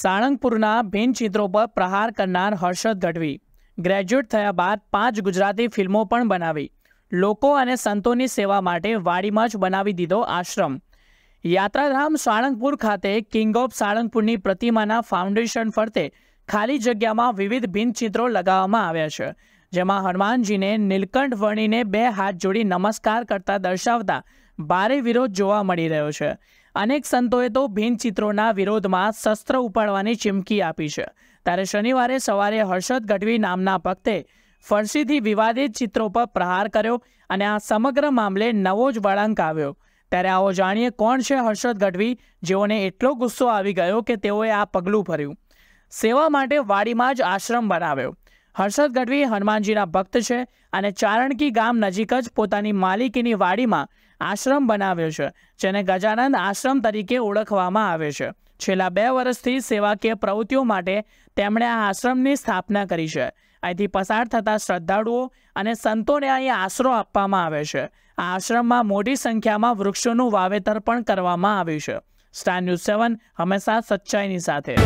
સાળંગપુરના ભીનચિત્રો પર પ્રહાર કરનાર હર્ષદ ગઢવી ગ્રેજ્યુએટ થયા બાદ પાંચ ગુજરાતી ફિલ્મો પણ બનાવી લોકો અને સંતોની સેવા માટે વાડીમાં જ બનાવી દીધો આશ્રમ યાત્રાધામ સાળંગપુર ખાતે કિંગ ઓફ સાળંગપુરની પ્રતિમાના ફાઉન્ડેશન ફરતે ખાલી જગ્યામાં વિવિધ ભીનચિત્રો લગાવવામાં આવ્યા છે જેમાં હનુમાનજીને નીલકંઠ વણીને બે હાથ જોડી નમસ્કાર કરતા દર્શાવતા ભારે વિરોધ જોવા મળી રહ્યો છે અનેક સંતોએ તો ભિન્ન વિરોધમાં શસ્ત્ર ઉપાડવાની ચીમકી આપી છે ત્યારે શનિવારે સવારે હર્ષદ ગઢવી નામના ભક્તે ફરસીથી વિવાદિત ચિત્રો પર પ્રહાર કર્યો અને આ સમગ્ર મામલે નવો જ વળાંક આવ્યો ત્યારે આવો જાણીએ કોણ છે હર્ષદ ગઢવી જેઓને એટલો ગુસ્સો આવી ગયો કે તેઓએ આ પગલું ભર્યું સેવા માટે વાડીમાં જ આશ્રમ બનાવ્યો હર્ષદ ગઢવી હનુમાનજીના ભક્ત છે અને ચારણકી ગામ નજીક જ પોતાની માલિકીની વાડીમાં આશ્રમ બનાવ્યો છે જેને ગજાનંદ આશ્રમ તરીકે ઓળખવામાં આવે છે છેલ્લા બે વર્ષથી સેવાકીય પ્રવૃત્તિઓ માટે તેમણે આ આશ્રમની સ્થાપના કરી છે અહીંથી પસાર થતા શ્રદ્ધાળુઓ અને સંતોને અહીં આશરો આપવામાં આવે છે આ આશ્રમમાં મોટી સંખ્યામાં વૃક્ષોનું વાવેતર પણ કરવામાં આવ્યું છે સ્ટાર ન્યૂઝ સેવન હંમેશા સચ્ચાઈની સાથે